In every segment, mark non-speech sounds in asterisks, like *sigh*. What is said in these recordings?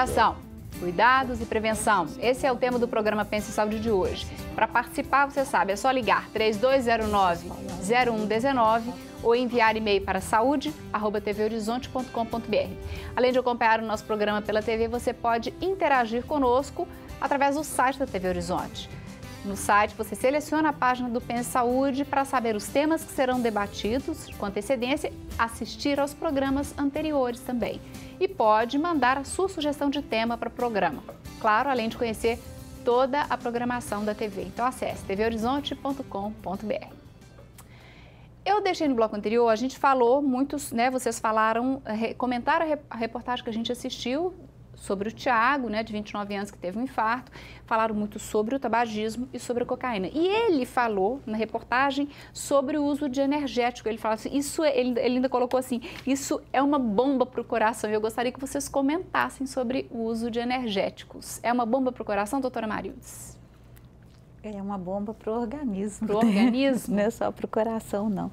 Recuperação, cuidados e prevenção. Esse é o tema do programa Pensa em Saúde de hoje. Para participar, você sabe, é só ligar 3209-0119 ou enviar e-mail para saúde.tvhorizonte.com.br. Além de acompanhar o nosso programa pela TV, você pode interagir conosco através do site da TV Horizonte. No site você seleciona a página do Pense Saúde para saber os temas que serão debatidos com antecedência, assistir aos programas anteriores também. E pode mandar a sua sugestão de tema para o programa. Claro, além de conhecer toda a programação da TV. Então acesse tvhorizonte.com.br. Eu deixei no bloco anterior, a gente falou muitos, né? Vocês falaram, eh, comentaram a reportagem que a gente assistiu sobre o Tiago, né, de 29 anos, que teve um infarto, falaram muito sobre o tabagismo e sobre a cocaína. E ele falou na reportagem sobre o uso de energético. Ele falou assim, isso é, ele, ele, ainda colocou assim, isso é uma bomba para o coração. Eu gostaria que vocês comentassem sobre o uso de energéticos. É uma bomba para o coração, doutora Marius? É uma bomba para o organismo. Para o né? organismo? *laughs* não é só para o coração, não.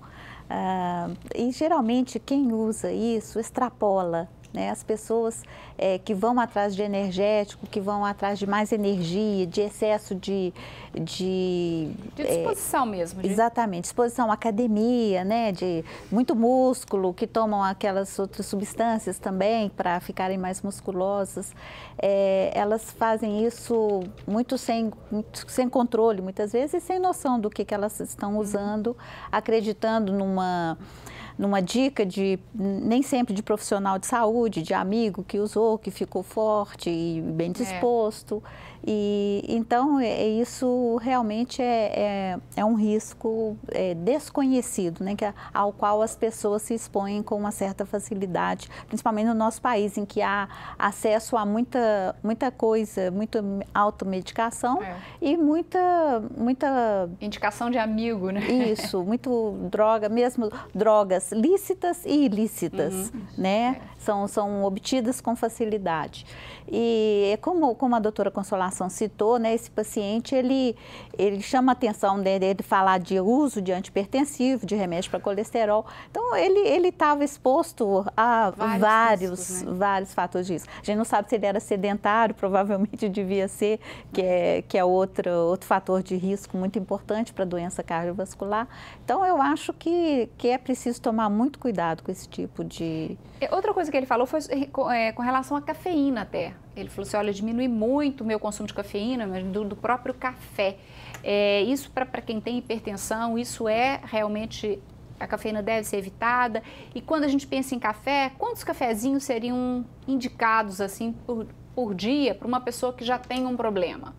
Ah, e geralmente quem usa isso extrapola né? As pessoas é, que vão atrás de energético, que vão atrás de mais energia, de excesso de... De, de é, disposição é, mesmo. De... Exatamente, disposição, academia, né? de muito músculo, que tomam aquelas outras substâncias também para ficarem mais musculosas. É, elas fazem isso muito sem, muito sem controle, muitas vezes, e sem noção do que, que elas estão uhum. usando, acreditando numa numa dica de nem sempre de profissional de saúde, de amigo que usou, que ficou forte e bem é. disposto. É. E, então, é, é, isso realmente é, é, é um risco é, desconhecido, né, que, ao qual as pessoas se expõem com uma certa facilidade, principalmente no nosso país, em que há acesso a muita, muita coisa, muita automedicação é. e muita, muita... Indicação de amigo, né? Isso, muito droga, mesmo drogas lícitas e ilícitas, uhum. né? É. São, são obtidas com facilidade. E é como, como a doutora Consolação Hassan citou, né, esse paciente ele, ele chama a atenção dele de falar de uso de antipertensivo, de remédio para colesterol. Então, ele estava exposto a vários, vários, riscos, né? vários fatores disso. A gente não sabe se ele era sedentário, *laughs* provavelmente devia ser, que é, que é outro, outro fator de risco muito importante para a doença cardiovascular. Então, eu acho que, que é preciso tomar muito cuidado com esse tipo de. Outra coisa que ele falou foi é, com relação à cafeína até. Ele falou assim: olha, diminui muito o meu consumo de cafeína, mas do, do próprio café. É, isso para quem tem hipertensão, isso é realmente. A cafeína deve ser evitada. E quando a gente pensa em café, quantos cafezinhos seriam indicados assim por, por dia para uma pessoa que já tem um problema?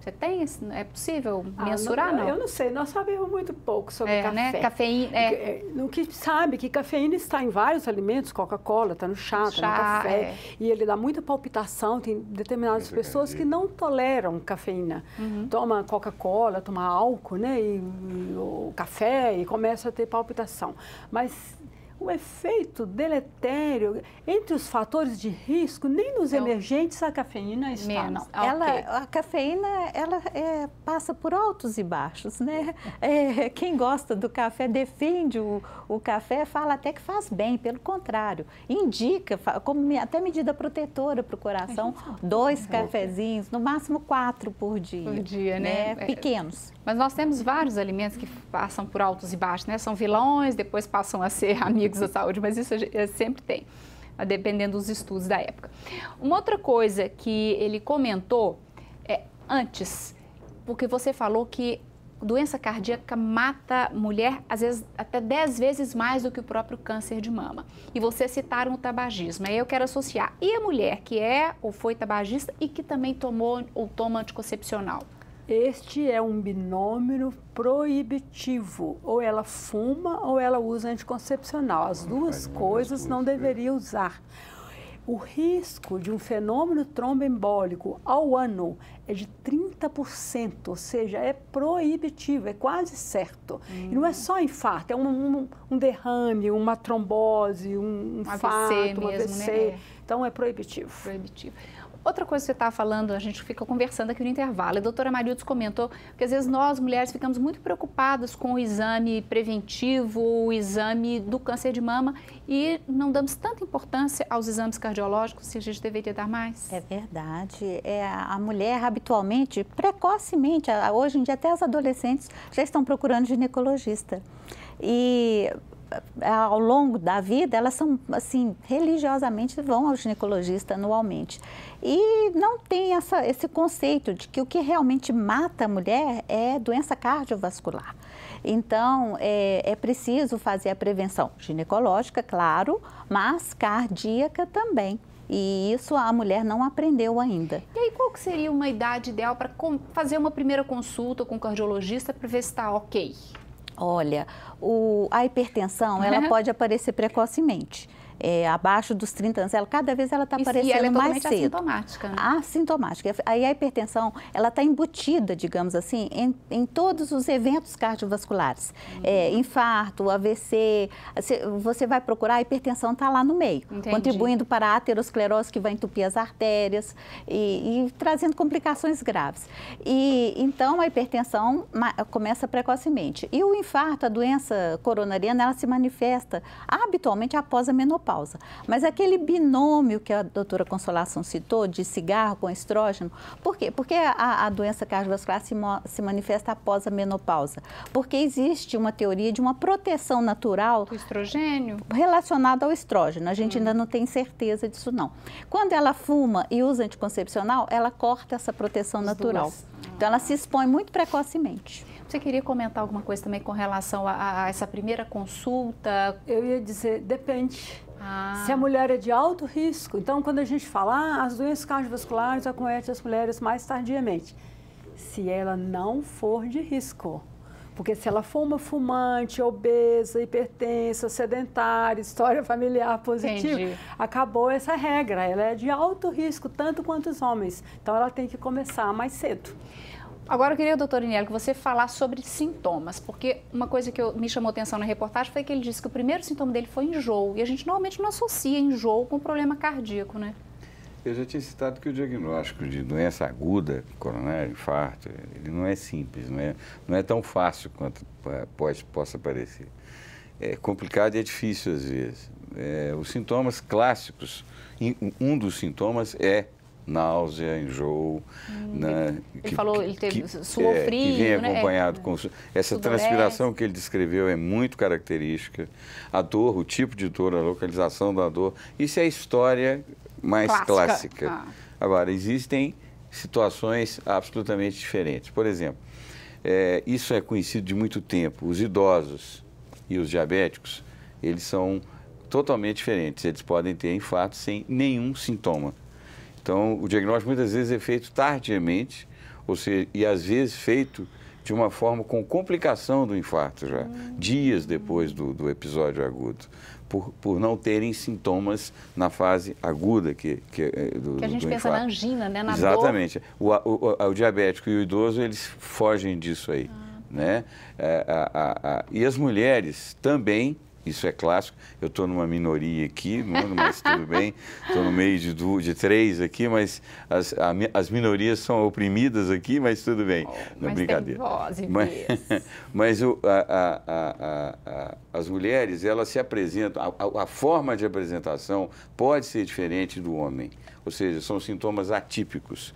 Você tem? É possível ah, mensurar? Ah, não, não, Eu não sei, nós sabemos muito pouco sobre é, né? café. Né? Cafeína, é. é o que sabe que cafeína está em vários alimentos, Coca-Cola, está no chá, está no café. É. E ele dá muita palpitação. Tem determinadas pessoas que não toleram cafeína. Uhum. Toma Coca-Cola, toma álcool, né? E, e, o café e começa a ter palpitação. Mas o efeito deletério entre os fatores de risco, nem nos então, emergentes a cafeína está, menos. não. Ah, ela, okay. A cafeína, ela é, passa por altos e baixos, né? É, quem gosta do café, defende o, o café, fala até que faz bem, pelo contrário. Indica, como até medida protetora para o coração, é dois cafezinhos, no máximo quatro por dia. Por dia, né? né? É. Pequenos. Mas nós temos vários alimentos que passam por altos e baixos, né? São vilões, depois passam a ser *laughs* amigos públicos da saúde, mas isso eh, sempre tem, ah, dependendo dos estudos da época. Uma outra coisa que ele comentou é antes, porque você falou que doença cardíaca mata mulher, às vezes, até 10 vezes mais do que o próprio câncer de mama. E você citaram o tabagismo. Aí eu quero associar. E a mulher que é ou foi tabagista e que também tomou ou toma anticoncepcional? Este é um binômio proibitivo. Ou ela fuma ou ela usa anticoncepcional. As duas coisas não deveria usar. O risco de um fenômeno tromboembólico ao ano é de 30%, ou seja, é proibitivo, é quase certo. Hum. E não é só infarto, é um, um, um derrame, uma trombose, um, um, AVC fato, mesmo, um AVC. Né? É. Então é proibitivo. Proibitivo. Outra coisa que você está falando, a gente fica conversando aqui no intervalo, a doutora Marildes comentou que às vezes nós mulheres ficamos muito preocupadas com o exame preventivo, o exame do câncer de mama e não damos tanta importância aos exames cardiológicos se a gente deveria dar mais. É verdade. É, a mulher habitualmente, precocemente, hoje em dia até as adolescentes já estão procurando ginecologista. E ao longo da vida, elas são, assim, religiosamente vão ao ginecologista anualmente. E não tem essa, esse conceito de que o que realmente mata a mulher é doença cardiovascular. Então, é, é preciso fazer a prevenção ginecológica, claro, mas cardíaca também. E isso a mulher não aprendeu ainda. E aí, qual que seria uma idade ideal para fazer uma primeira consulta com o cardiologista para ver se está ok? Olha, o, a hipertensão ela pode aparecer precocemente é, abaixo dos 30 anos, ela, cada vez ela está aparecendo e ela é mais cedo. assintomática. Né? Assintomática. Ah, Aí a hipertensão, ela está embutida, digamos assim, em, em, todos os eventos cardiovasculares. Uhum. É, infarto, AVC, você vai procurar, a hipertensão está lá no meio, Entendi. contribuindo para a aterosclerose, que vai entupir as artérias e, e trazendo complicações graves. E então a hipertensão começa precocemente. E o infarto, a doença coronariana, ela se manifesta habitualmente após a menopausa menopausa. Mas aquele binômio que a doutora Consolação citou, de cigarro com estrógeno, por quê? Porque a, a doença cardiovascular se, se, manifesta após a menopausa. Porque existe uma teoria de uma proteção natural. Do estrogênio? Relacionada ao estrógeno. A gente hum. ainda não tem certeza disso, não. Quando ela fuma e usa anticoncepcional, ela corta essa proteção As natural. Duas. Então, ela se expõe muito precocemente. Você queria comentar alguma coisa também com relação a, a essa primeira consulta? Eu ia dizer, depende. Ah. Se a mulher é de alto risco, então quando a gente falar, ah, as doenças cardiovasculares acometem as mulheres mais tardiamente. Se ela não for de risco. Porque se ela for uma fumante, obesa, hipertensa, sedentária, história familiar positiva, Entendi. acabou essa regra. Ela é de alto risco, tanto quanto os homens. Então ela tem que começar mais cedo. Agora eu queria, doutor Iniel, que você falasse sobre sintomas, porque uma coisa que eu, me chamou atenção na reportagem foi que ele disse que o primeiro sintoma dele foi enjoo, e a gente normalmente não associa enjoo com problema cardíaco, né? Eu já tinha citado que o diagnóstico de doença aguda, coronário, infarto, ele não é simples, não é, não é tão fácil quanto pode, possa parecer. É complicado e é difícil às vezes. É, os sintomas clássicos, um dos sintomas é náusea, enjoo. Hum, né, ele que, falou, ele teve, que, suou é, frio, que vem né? acompanhado né? com essa transpiração que ele descreveu é muito característica. A dor, o tipo de dor, a localização da dor, isso é história mais clássica. clássica. Ah. Agora, existem situações absolutamente diferentes. Por exemplo, é, isso é conhecido de muito tempo. Os idosos e os diabéticos, eles são totalmente diferentes. Eles podem ter infarto sem nenhum sintoma. Então, o diagnóstico muitas vezes é feito tardiamente, ou seja, e às vezes feito de uma forma com complicação do infarto já, dias depois do, do episódio agudo, por, por não terem sintomas na fase aguda que, que, eh, do Que a gente pensa infarto. na angina, né? Na Exatamente. O, o, o, o, diabético e o idoso, eles fogem disso aí, ah. né? É, a, a, a, e as mulheres também isso é clássico. Eu estou numa minoria aqui, mas tudo bem. Estou no meio de, duas, de três aqui, mas as, a, as minorias são oprimidas aqui, mas tudo bem. Oh, Não, brincadeira. Voz, mas *laughs* mas o, a, a, as mulheres, elas se apresentam, a, forma de apresentação pode ser diferente do homem. Ou seja, são sintomas atípicos.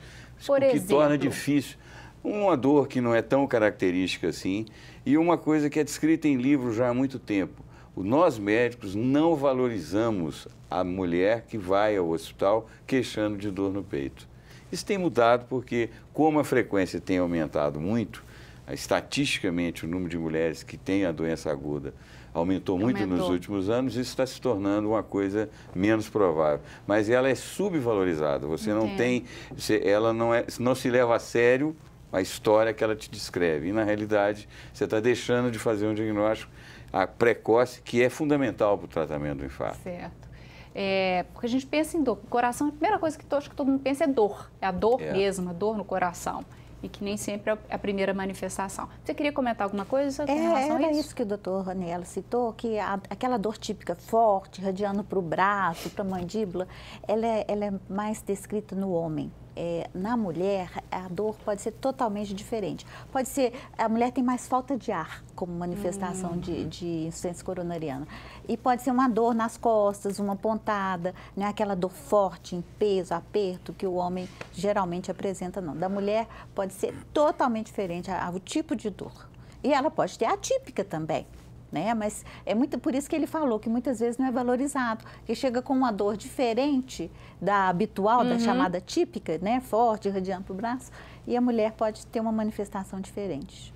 Por o que exemplo? torna difícil uma dor que não é tão característica assim, e uma coisa que é descrita em livros já há muito tempo nós médicos não valorizamos a mulher que vai ao hospital queixando de dor no peito. Isso tem mudado porque, como a frequência tem aumentado muito, estatisticamente o número de mulheres que têm a doença aguda aumentou muito aumentou. nos últimos anos, isso está se tornando uma coisa menos provável. Mas ela é subvalorizada, você Entendo. não tem, você, ela não, é, não se leva a sério a história que ela te descreve. E, na realidade, você está deixando de fazer um diagnóstico a precoce, que é fundamental para o tratamento do infarto. Certo. É, porque a gente pensa em dor. O coração, a primeira coisa que, acho que todo mundo pensa é dor. É a dor é. mesmo, a dor no coração. E que nem sempre é a primeira manifestação. Você queria comentar alguma coisa com é, relação a isso? É isso que o doutor Raniela citou, que a, aquela dor típica forte, radiando para o braço, para a mandíbula, ela é, ela é mais descrita no homem é, na mulher, a dor pode ser totalmente diferente. Pode ser, a mulher tem mais falta de ar como manifestação hum. de, de insuficiência coronariana. E pode ser uma dor nas costas, uma pontada, não né? aquela dor forte, em peso, aperto, que o homem geralmente apresenta, não. Da mulher pode ser totalmente diferente a, a, o tipo de dor. E ela pode ter atípica também né? Mas é muito por isso que ele falou que muitas vezes não é valorizado, que chega com uma dor diferente da habitual, uhum. da chamada típica, né? Forte, irradiando para o braço, e a mulher pode ter uma manifestação diferente.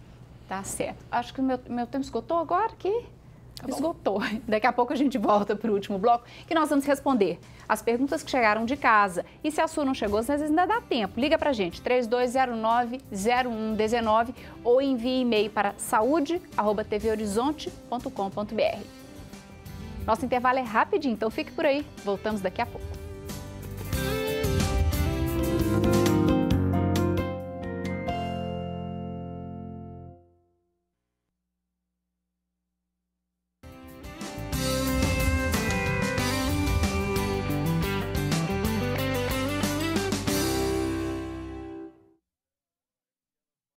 Tá certo. Acho que o meu, meu tempo esgotou agora aqui. Tá Esgotou. *laughs* Daqui a pouco a gente volta para o último bloco, que nós vamos responder as perguntas que chegaram de casa. E se a sua não chegou, às vezes ainda dá tempo. Liga para a gente, 3209-0119 ou envie e-mail para saúde.tvhorizonte.com.br. Nosso intervalo é rapidinho, então fique por aí. Voltamos daqui a pouco.